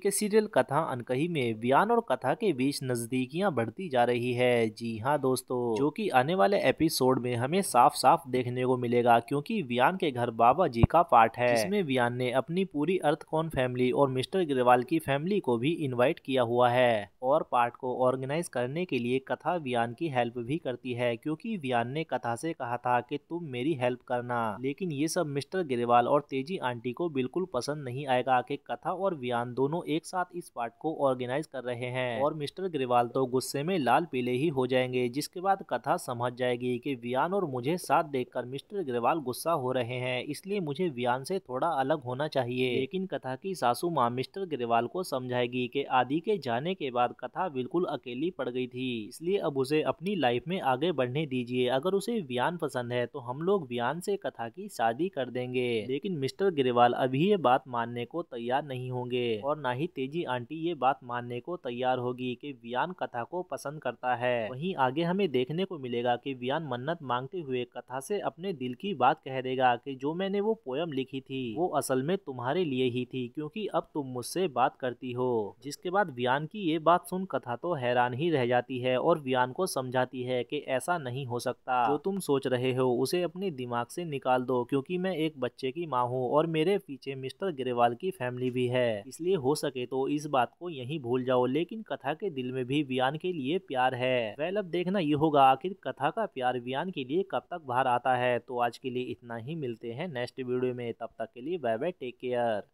के सीरियल कथा अनकही में व्यान और कथा के बीच नजदीकियां बढ़ती जा रही है जी हाँ दोस्तों जो कि आने वाले एपिसोड में हमें साफ साफ देखने को मिलेगा क्योंकि व्यान के घर बाबा जी का पाठ है इसमें व्यान ने अपनी पूरी अर्थकॉन फैमिली और मिस्टर ग्रेवाल की फैमिली को भी इन्वाइट किया हुआ है और पाठ को ऑर्गेनाइज करने के लिए कथा व्यान की हेल्प भी करती है क्योंकि व्यान ने कथा से कहा था कि तुम मेरी हेल्प करना लेकिन ये सब मिस्टर ग्रेवाल और तेजी आंटी को बिल्कुल पसंद नहीं आएगा कि कथा और व्यान दोनों दोनों एक साथ इस पार्ट को ऑर्गेनाइज कर रहे हैं और मिस्टर ग्रेवाल तो गुस्से में लाल पीले ही हो जाएंगे जिसके बाद कथा समझ जाएगी कि वियान और मुझे साथ देखकर मिस्टर ग्रेवाल गुस्सा हो रहे हैं इसलिए मुझे वियान से थोड़ा अलग होना चाहिए लेकिन कथा की सासू माँ मिस्टर ग्रेवाल को समझाएगी कि आदि के जाने के बाद कथा बिल्कुल अकेली पड़ गई थी इसलिए अब उसे अपनी लाइफ में आगे बढ़ने दीजिए अगर उसे वियान पसंद है तो हम लोग वियान से कथा की शादी कर देंगे लेकिन मिस्टर ग्रेवाल अभी ये बात मानने को तैयार नहीं होंगे और ना ही तेजी आंटी ये बात मानने को तैयार होगी कि वियान कथा को पसंद करता है वहीं आगे हमें देखने को मिलेगा कि वियान मन्नत मांगते हुए कथा से अपने दिल की बात कह देगा कि जो मैंने वो पोयम लिखी थी वो असल में तुम्हारे लिए ही थी क्योंकि अब तुम मुझसे बात करती हो जिसके बाद वियान की ये बात सुन कथा तो हैरान ही रह जाती है और वियान को समझाती है की ऐसा नहीं हो सकता जो तुम सोच रहे हो उसे अपने दिमाग से निकाल दो क्योंकि मैं एक बच्चे की माँ हूँ और मेरे पीछे मिस्टर ग्रेवाल की फैमिली भी है इसलिए हो सके तो इस बात को यही भूल जाओ लेकिन कथा के दिल में भी वियान के लिए प्यार है वेल अब देखना ये होगा आखिर कथा का प्यार वियान के लिए कब तक बाहर आता है तो आज के लिए इतना ही मिलते हैं नेक्स्ट वीडियो में तब तक के लिए बाय बाय टेक केयर